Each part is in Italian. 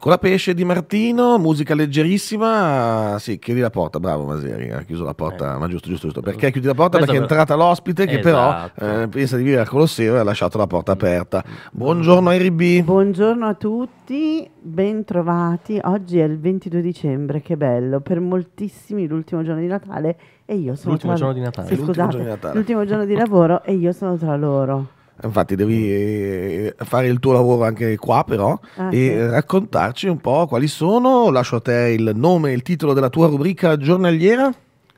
Con la pesce di Martino, musica leggerissima. Sì, chiudi la porta, bravo Maseri, ha chiuso la porta, eh. ma giusto, giusto, giusto. Perché chiudi la porta? Questo Perché è entrata l'ospite che esatto. però eh, pensa di vivere al Colosseo e ha lasciato la porta aperta. Buongiorno RB. Buongiorno a tutti, bentrovati. Oggi è il 22 dicembre, che bello, per moltissimi l'ultimo giorno di Natale e io sono l'ultimo tra... giorno di Natale. Sì, scusate, l'ultimo giorno di, l'ultimo giorno di lavoro e io sono tra loro. Infatti devi mm. eh, fare il tuo lavoro anche qua però ah, e sì. raccontarci un po' quali sono, lascio a te il nome e il titolo della tua rubrica giornaliera.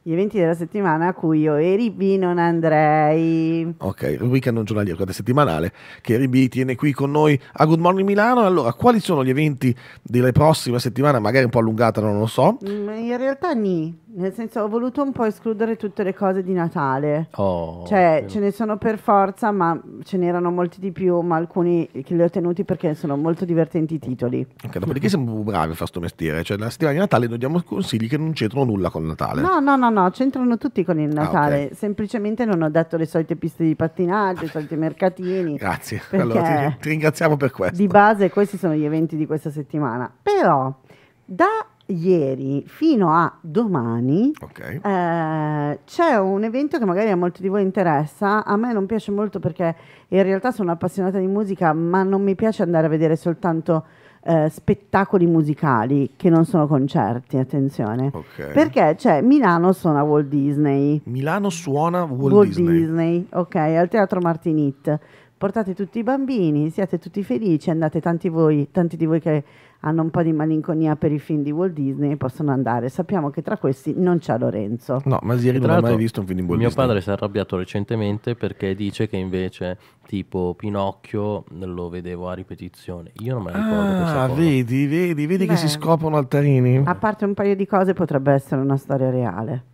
Gli eventi della settimana a cui io e Ribi non andrei. Ok, rubrica non giornaliera, quella settimanale che Ribi tiene qui con noi a Good Morning Milano. Allora, quali sono gli eventi delle prossime settimane, magari un po' allungata, non lo so? Mm, in realtà ni. Nel senso, ho voluto un po' escludere tutte le cose di Natale. Oh, cioè, okay. ce ne sono per forza, ma ce n'erano molti di più, ma alcuni che li ho tenuti perché sono molto divertenti i titoli. Ok, dopodiché siamo bravi a fare questo mestiere. Cioè, la settimana di Natale noi diamo consigli che non c'entrano nulla con Natale. No, no, no, no, c'entrano tutti con il ah, Natale. Ah, okay. Semplicemente non ho dato le solite piste di pattinaggio, i soliti mercatini. Grazie, allora ti, ti ringraziamo per questo. Di base questi sono gli eventi di questa settimana. Però... Da ieri fino a domani okay. eh, c'è un evento che magari a molti di voi interessa, a me non piace molto perché in realtà sono appassionata di musica, ma non mi piace andare a vedere soltanto eh, spettacoli musicali che non sono concerti, attenzione. Okay. Perché c'è cioè, Milano suona Walt Disney. Milano suona Walt, Walt Disney. Disney, ok, al Teatro Martinit portate tutti i bambini, siate tutti felici, andate tanti, voi, tanti di voi che hanno un po' di malinconia per i film di Walt Disney e possono andare. Sappiamo che tra questi non c'è Lorenzo. No, ma ieri non ho mai visto un film di Walt mio Disney. Mio padre si è arrabbiato recentemente perché dice che invece tipo Pinocchio lo vedevo a ripetizione. Io non me la ricordo. Ah, vedi, vedi, vedi Beh, che si scoprono altarini. A parte un paio di cose potrebbe essere una storia reale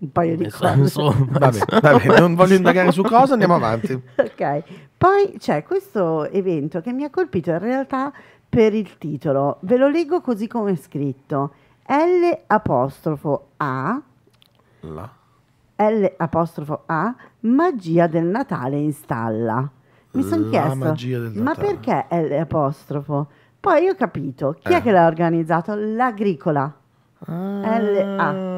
un paio di cose. Insomma, vabbè, vabbè, non voglio indagare su cosa, andiamo avanti. ok, poi c'è questo evento che mi ha colpito in realtà per il titolo. Ve lo leggo così come è scritto. L apostrofo A. La. L apostrofo A, magia del Natale in stalla. Mi sono chiesto, ma perché L apostrofo? Poi ho capito, chi eh. è che l'ha organizzato? L'agricola. Ah. L-A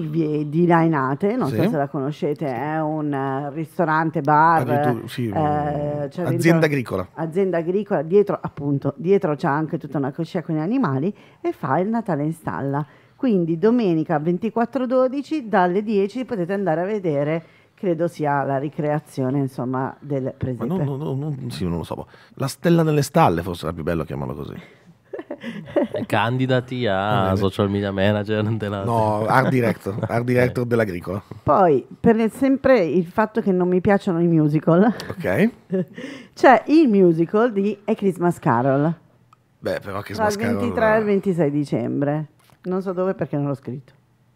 di, di Nainate, non sì. so se la conoscete, è un eh, ristorante, bar, eh, sì, eh, cioè azienda agricola. Azienda agricola, dietro appunto, dietro c'è anche tutta una coscia con gli animali e fa il Natale in stalla. Quindi domenica 24-12 dalle 10 potete andare a vedere credo sia la ricreazione insomma del presepe. Ma non, non, non, sì, non lo so. La stella nelle stalle forse era più bello chiamarlo così. Eh, candidati a social media manager della... No, art director, art director okay. Eh. dell'agricola. Poi, per sempre il fatto che non mi piacciono i musical. Ok. C'è cioè, il musical di A Christmas Carol. Beh, però Christmas Carol... Dal 23 al 26 dicembre. Non so dove perché non l'ho scritto.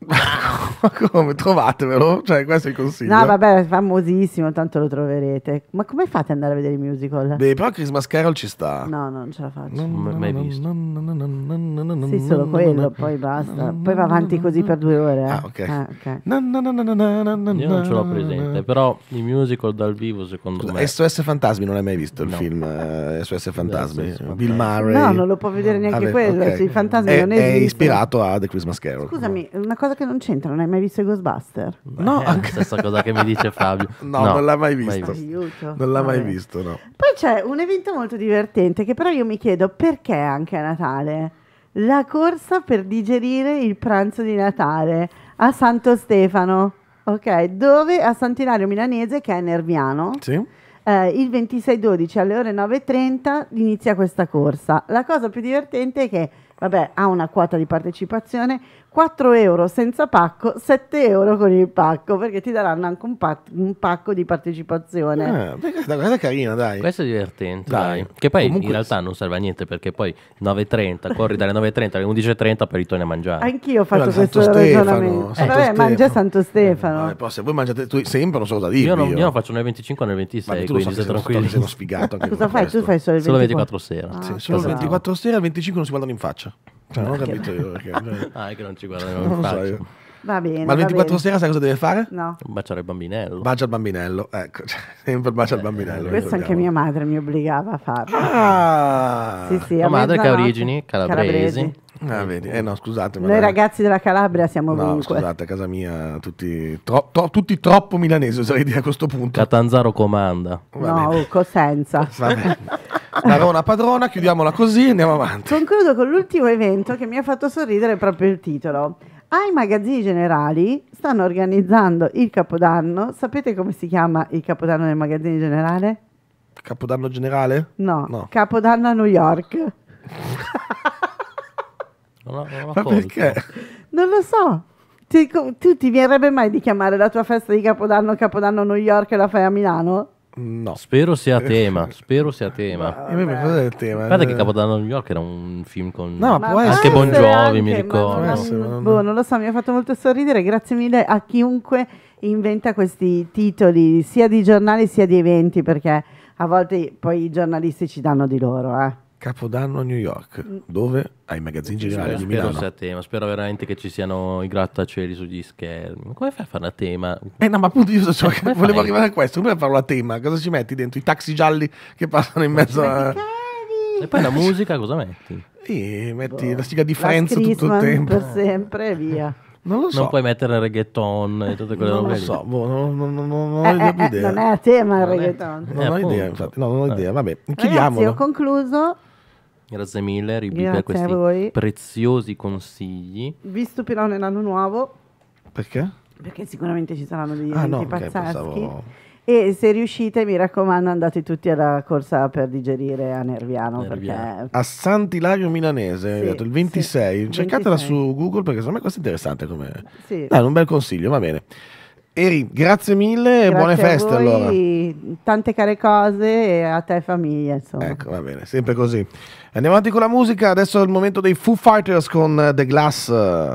Ma come trovatevelo? Cioè, questo è il consiglio. No, vabbè, è famosissimo, tanto lo troverete. Ma come fate ad andare a vedere i musical? Beh, però Christmas Carol ci sta. No, non ce la faccio. Non l'ho mai visto. Sì, solo quello, poi basta. Poi va avanti così per due ore. Eh. Ah, ok. Io non ce l'ho presente, però i musical dal vivo, secondo me. SOS Fantasmi non l'hai mai visto il film eh, SOS Fantasmi? Bill Murray. No, non lo può vedere neanche quello. I fantasmi non esistono. È ispirato a The Christmas Carol. Scusami, una cosa cosa che non c'entra, non hai mai visto i Ghostbuster? Beh, no, anche... stessa cosa che mi dice Fabio. no, no, non l'ha mai visto. Mai visto. Non l'ha Vabbè. mai visto, no. Poi c'è un evento molto divertente che però io mi chiedo perché anche a Natale? La corsa per digerire il pranzo di Natale a Santo Stefano, ok? Dove a Sant'Ilario Milanese, che è Nerviano. Sì. Eh, il 26-12 alle ore 9.30 inizia questa corsa. La cosa più divertente è che vabbè, ha una quota di partecipazione, 4 euro senza pacco, 7 euro con il pacco, perché ti daranno anche un, pac- un pacco di partecipazione. Ah, questa cosa è carina, dai. Questo è divertente, dai. dai. Che poi Comunque... in realtà non serve a niente, perché poi 9.30, corri dalle 9.30 alle 11.30 per ritorni a mangiare. Anch'io eh, faccio allora, questo Santo ragionamento. Stefano, eh, vabbè, mangia Santo eh, Stefano. Eh, se voi mangiate tu sempre, non so cosa dirvi. Io non, io. io non faccio né il 25 né il 26, Ma tu quindi stai tranquillo. sfigato. Anche cosa fai? Questo. Tu fai solo il 24 sera. Ah, solo 24 sera, ah, 24 sera, il 25 non si guardano in faccia. Cioè, non ho capito io perché. Cioè. ah, è che non ci guardano non in lo so Va bene. Ma il 24 sera sai cosa deve fare? No. Baciare il bambinello. Bacia il bambinello, ecco, cioè, Sempre bacia il bacio al eh, bambinello. Questo anche mia madre mi obbligava a farlo. Ah, Sì, sì, a madre che ha origini calabresi. Ah, vedi, eh no, scusate. Noi dai. ragazzi della Calabria siamo No, scusate, a casa mia tutti, tro- to- tutti troppo milanesi, oserei dire a questo punto. Catanzaro comanda. Va No, bene. Oh, Cosenza. Va bene. Padrona, padrona, chiudiamola così e andiamo avanti. Concludo con l'ultimo evento che mi ha fatto sorridere proprio il titolo. Ai magazzini generali stanno organizzando il Capodanno. Sapete come si chiama il Capodanno del magazzino generale? Capodanno generale? No, no. Capodanno a New York. non ho, non ho Ma perché? Non lo so. tu ti verrebbe mai di chiamare la tua festa di Capodanno Capodanno New York e la fai a Milano? No. Spero sia tema. Spero sia tema. E poi cos'è il tema? Guarda che eh. Capodanno New York era un film con no, ma anche Bon Jovi, mi ricordo. Ma, essere, non, boh, non lo so, mi ha fatto molto sorridere. Grazie mille a chiunque inventa questi titoli sia di giornali sia di eventi perché a volte poi i giornalisti ci danno di loro, eh. Capodanno a New York, mm. dove ai magazzini generali di Milano. Spero sia tema, spero veramente che ci siano i grattacieli sugli schermi. Come fai a fare una tema? Eh no, ma appunto io so, eh, volevo fai? arrivare a questo, come fai a fare una tema? Cosa ci metti dentro? I taxi gialli che passano in mezzo a... E poi la musica cosa metti? Sì, metti boh. la sigla di Friends tutto il tempo. per sempre e via. Non lo so. Non puoi mettere reggaeton e tutte quelle robe. Non lo so, boh, non, non, non, non eh, ho eh, idea. Eh, non è a tema il reggaeton. Non eh, ho idea, infatti. No, non ho eh. idea. Vabbè, chiudiamolo. Ragazzi, ho concluso. Grazie mille, Ribi, per questi preziosi consigli. Vi stupirò nell'anno nuovo. Perché? Perché sicuramente ci saranno degli ah, eventi no, pazzeschi. Okay, pensavo... E se riuscite, mi raccomando, andate tutti alla corsa per digerire a Nerviano. Nerviano. Perché... A Sant'Ilario Milanese, sì, il 26. Sì, Cercatela 26. su Google perché secondo me questo è interessante. Come... Sì. Dai, un bel consiglio, va bene. Eri, grazie mille e buone feste allora. Tante care cose a te e famiglia, insomma. Ecco, va bene, sempre così. Andiamo avanti con la musica, adesso è il momento dei Foo Fighters con The Glass.